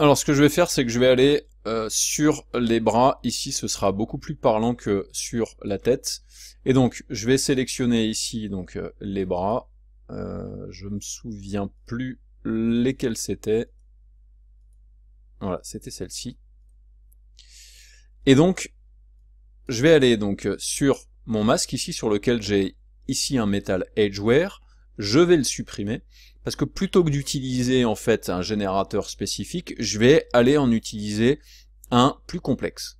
Alors ce que je vais faire, c'est que je vais aller euh, sur les bras. Ici, ce sera beaucoup plus parlant que sur la tête. Et donc, je vais sélectionner ici donc euh, les bras. Euh, je me souviens plus lesquels c'était. Voilà, c'était celle-ci. Et donc, je vais aller donc euh, sur mon masque ici, sur lequel j'ai ici un métal Edgeware. Je vais le supprimer parce que plutôt que d'utiliser en fait un générateur spécifique, je vais aller en utiliser un plus complexe.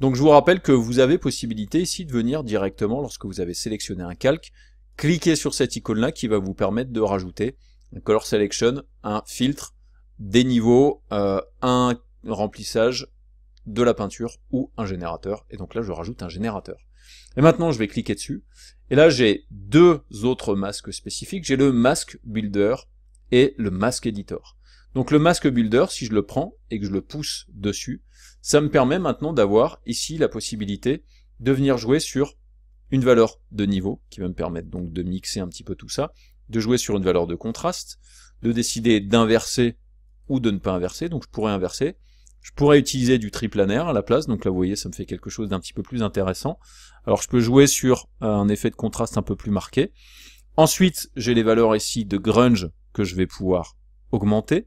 Donc je vous rappelle que vous avez possibilité ici de venir directement lorsque vous avez sélectionné un calque, cliquer sur cette icône là qui va vous permettre de rajouter un color selection, un filtre, des niveaux, euh, un remplissage de la peinture ou un générateur. Et donc là je rajoute un générateur. Et maintenant, je vais cliquer dessus. Et là, j'ai deux autres masques spécifiques. J'ai le Mask builder et le Mask editor. Donc le Mask builder, si je le prends et que je le pousse dessus, ça me permet maintenant d'avoir ici la possibilité de venir jouer sur une valeur de niveau, qui va me permettre donc de mixer un petit peu tout ça, de jouer sur une valeur de contraste, de décider d'inverser ou de ne pas inverser, donc je pourrais inverser, je pourrais utiliser du triplanaire à la place, donc là vous voyez ça me fait quelque chose d'un petit peu plus intéressant. Alors je peux jouer sur euh, un effet de contraste un peu plus marqué. Ensuite j'ai les valeurs ici de grunge que je vais pouvoir augmenter.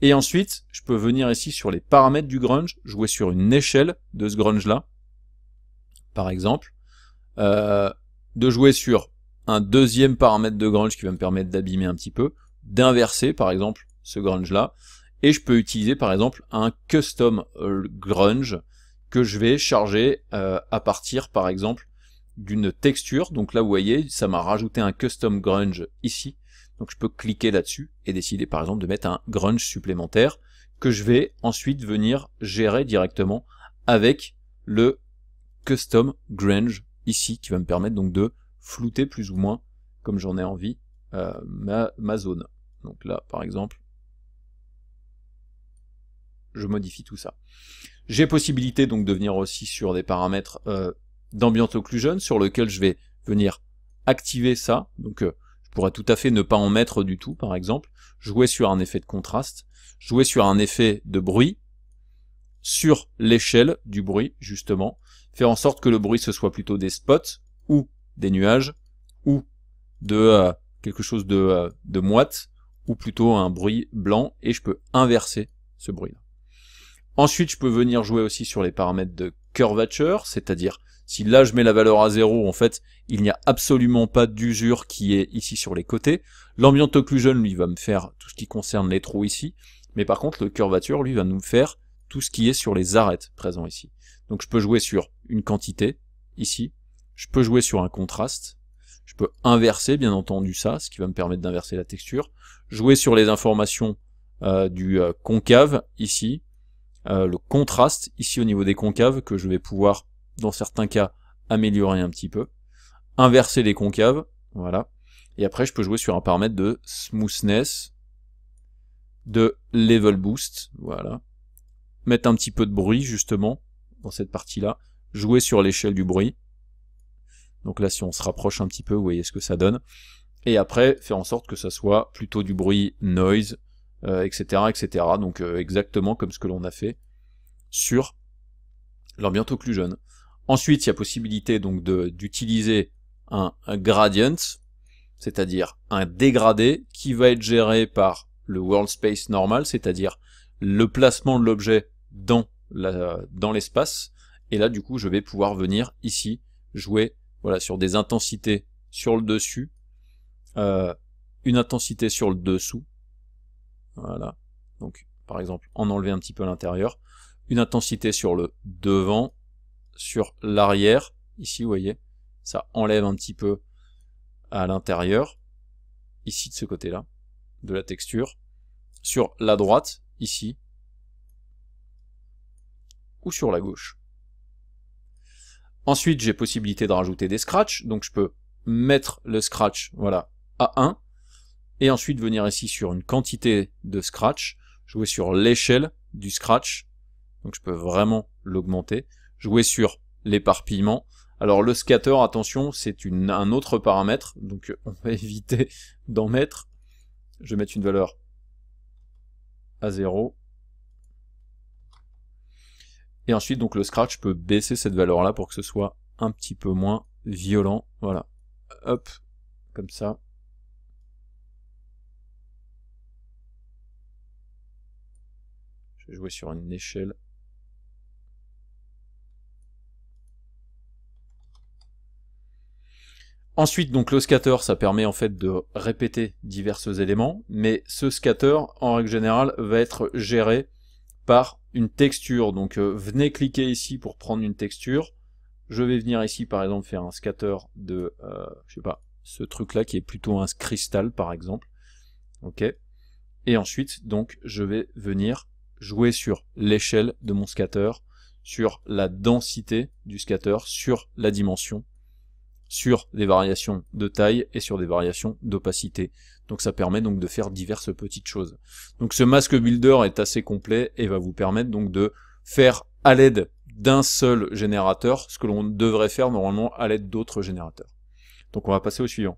Et ensuite je peux venir ici sur les paramètres du grunge, jouer sur une échelle de ce grunge là, par exemple. Euh, de jouer sur un deuxième paramètre de grunge qui va me permettre d'abîmer un petit peu, d'inverser par exemple ce grunge là, et je peux utiliser par exemple un custom euh, grunge que je vais charger euh, à partir par exemple d'une texture. Donc là vous voyez ça m'a rajouté un custom grunge ici. Donc je peux cliquer là-dessus et décider par exemple de mettre un grunge supplémentaire que je vais ensuite venir gérer directement avec le custom grunge ici qui va me permettre donc de flouter plus ou moins comme j'en ai envie euh, ma, ma zone. Donc là par exemple je modifie tout ça. J'ai possibilité donc de venir aussi sur des paramètres euh, d'ambient occlusion sur lequel je vais venir activer ça. Donc euh, je pourrais tout à fait ne pas en mettre du tout par exemple, jouer sur un effet de contraste, jouer sur un effet de bruit, sur l'échelle du bruit justement, faire en sorte que le bruit ce soit plutôt des spots ou des nuages ou de euh, quelque chose de, euh, de moite ou plutôt un bruit blanc et je peux inverser ce bruit. -là. Ensuite, je peux venir jouer aussi sur les paramètres de curvature, c'est-à-dire si là je mets la valeur à zéro, en fait, il n'y a absolument pas d'usure qui est ici sur les côtés. L'ambient occlusion, lui, va me faire tout ce qui concerne les trous ici, mais par contre, le curvature, lui, va nous faire tout ce qui est sur les arêtes présents ici. Donc je peux jouer sur une quantité, ici, je peux jouer sur un contraste, je peux inverser, bien entendu, ça, ce qui va me permettre d'inverser la texture, jouer sur les informations euh, du euh, concave, ici, euh, le contraste ici au niveau des concaves que je vais pouvoir dans certains cas améliorer un petit peu, inverser les concaves, voilà, et après je peux jouer sur un paramètre de smoothness, de level boost, voilà, mettre un petit peu de bruit justement dans cette partie là, jouer sur l'échelle du bruit, donc là si on se rapproche un petit peu vous voyez ce que ça donne, et après faire en sorte que ça soit plutôt du bruit noise, etc., euh, etc. Donc euh, exactement comme ce que l'on a fait sur l'ambient occlusion. Ensuite, il y a possibilité donc d'utiliser un, gradient, c'est-à-dire un dégradé qui va être géré par le world space normal, c'est-à-dire le placement de l'objet dans l'espace. Dans et là, du coup, je vais pouvoir venir ici jouer voilà, sur des intensités sur le dessus, euh, une intensité sur le dessous, voilà. Donc, par exemple, en enlever un petit peu à l'intérieur. Une intensité sur le devant, sur l'arrière. Ici, vous voyez, ça enlève un petit peu à l'intérieur. Ici, de ce côté-là, de la texture. Sur la droite, ici. Ou sur la gauche. Ensuite, j'ai possibilité de rajouter des scratchs. Donc, je peux mettre le scratch, voilà, à 1 et ensuite venir ici sur une quantité de scratch, jouer sur l'échelle du scratch, donc je peux vraiment l'augmenter, jouer sur l'éparpillement. Alors le scatter, attention, c'est un autre paramètre, donc euh, on va éviter d'en mettre. Je vais mettre une valeur à 0. Et ensuite, donc le scratch peut baisser cette valeur-là pour que ce soit un petit peu moins violent. Voilà. Hop, comme ça. jouer sur une échelle. Ensuite, donc le scatter, ça permet en fait de répéter divers éléments, mais ce scatter, en règle générale, va être géré par une texture. Donc euh, venez cliquer ici pour prendre une texture. Je vais venir ici par exemple faire un scatter de, euh, je sais pas, ce truc là qui est plutôt un cristal par exemple. Ok. Et ensuite donc je vais venir jouer sur l'échelle de mon scatter, sur la densité du scatter, sur la dimension, sur des variations de taille et sur des variations d'opacité. Donc ça permet donc de faire diverses petites choses. Donc ce masque builder est assez complet et va vous permettre donc de faire à l'aide d'un seul générateur ce que l'on devrait faire normalement à l'aide d'autres générateurs. Donc on va passer au suivant.